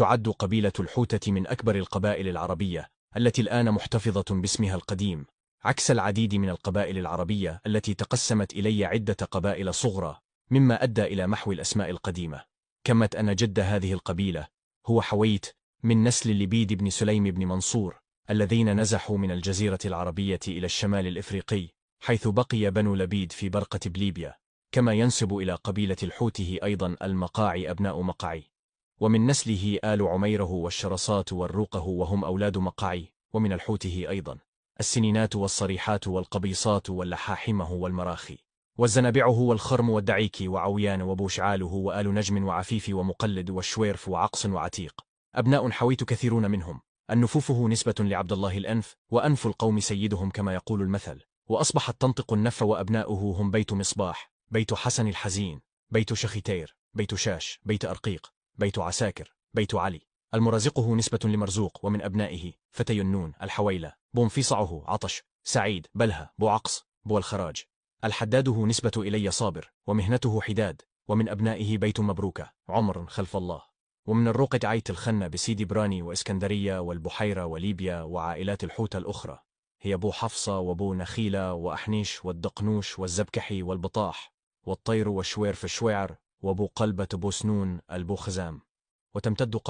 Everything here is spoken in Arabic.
تعد قبيلة الحوتة من أكبر القبائل العربية التي الآن محتفظة باسمها القديم عكس العديد من القبائل العربية التي تقسمت إلي عدة قبائل صغرى مما أدى إلى محو الأسماء القديمة كمت أن جد هذه القبيلة هو حويت من نسل لبيد بن سليم بن منصور الذين نزحوا من الجزيرة العربية إلى الشمال الإفريقي حيث بقي بنو لبيد في برقة بليبيا كما ينسب إلى قبيلة الحوته أيضا المقاعي أبناء مقعي ومن نسله آل عميره والشرصات والرقه وهم أولاد مقعي ومن الحوته أيضا السنينات والصريحات والقبيصات واللحاحمه والمراخي والزنابعه والخرم والدعيكي وعويان وبوشعاله وآل نجم وعفيف ومقلد والشويرف وعقص وعتيق أبناء حويت كثيرون منهم النفوفه نسبة لعبد الله الأنف وأنف القوم سيدهم كما يقول المثل وأصبحت تنطق النف وأبناؤه هم بيت مصباح بيت حسن الحزين بيت شختير بيت شاش بيت أرقيق بيت عساكر بيت علي المرزقه نسبة لمرزوق ومن أبنائه فتى النون الحويلة بومفيصعه عطش سعيد بلها بوعقص بو الخراج الحداده نسبة إلي صابر ومهنته حداد ومن أبنائه بيت مبروكة عمر خلف الله ومن الرقة عيت الخنة بسيدي براني وإسكندرية والبحيرة وليبيا وعائلات الحوت الأخرى هي بو حفصة وبو نخيلة وأحنيش والدقنوش والزبكحي والبطاح والطير والشوير في الشويعر قلبة بوسنون البوخزام وتمتد قبل